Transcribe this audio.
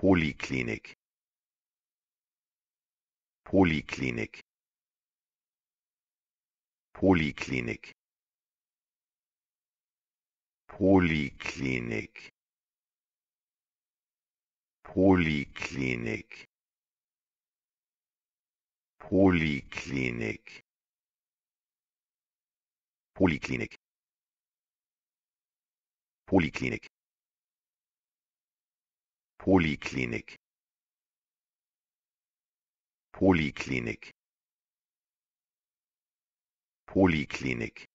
poliklinik poliklinik poliklinik poliklinik poliklinik poliklinik poliklinik poliklinik poliklinik poliklinik poliklinik